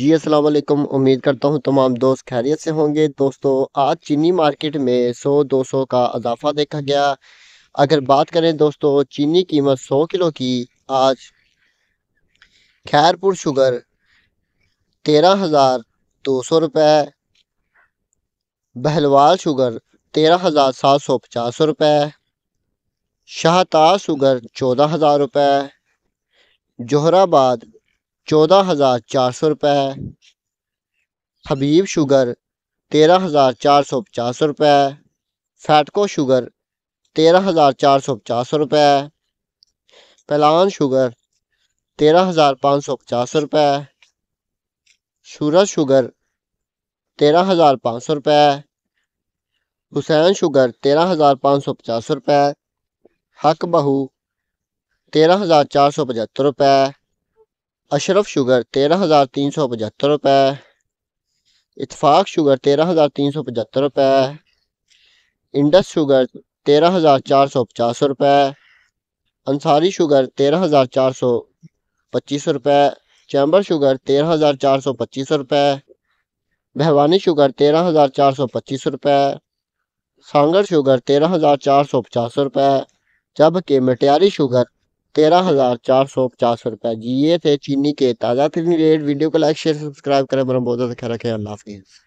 जी अस्सलाम वालेकुम उम्मीद करता हूँ तमाम दोस्त खैरियत से होंगे दोस्तों आज चीनी मार्केट में 100-200 का अजाफा देखा गया अगर बात करें दोस्तों चीनी कीमत 100 किलो की आज खैरपुर शुगर तेरह हज़ार दो सौ रुपये बहलवाल शुगर तेरह हज़ार सात सौ पचास रुपये शाहताज शुगर चौदह हज़ार रुपये जोहराबाद चौदह हज़ार चार सौ रुपये है हबीब शुगर तेरह हज़ार चार सौ पचास रुपये है फैटको शुगर तेरह हज़ार चार सौ पचास रुपये है पलान शुगर तेरह हज़ार पाँच सौ पचास रुपये है सूरज शुगर तेरह हज़ार पाँच सौ रुपये है हुसैन शुगर तेरह हज़ार पाँच सौ पचास रुपये हक बहू तेरह हज़ार चार सौ पचहत्तर रुपये अशरफ शुगर तेरह हज़ार तीन सौ पचहत्तर रुपये इतफाक़ शुगर तेरह हज़ार तीन सौ पचहत्तर रुपये इंडस शुगर तेरह हज़ार चार सौ पचास रुपये अंसारी शुगर तेरह हज़ार चार सौ पच्चीस रुपये चैम्बर शुगर तेरह हज़ार चार सौ पच्चीस रुपये बहवानी शुगर तेरह हज़ार चार सौ पच्चीस रुपये सांगर शुगर तेरह हज़ार चार सौ पचास रुपये जबकि मटियारी शुगर तेरह हज़ार चार सौ पचास रुपये जी ये थे चीनी के ताज़ा तरीन रेट वीडियो को लाइक शेयर सब्सक्राइब करें मेरा बहुत ज़्यादा ख्याल रखें अल्लाह हाफिज़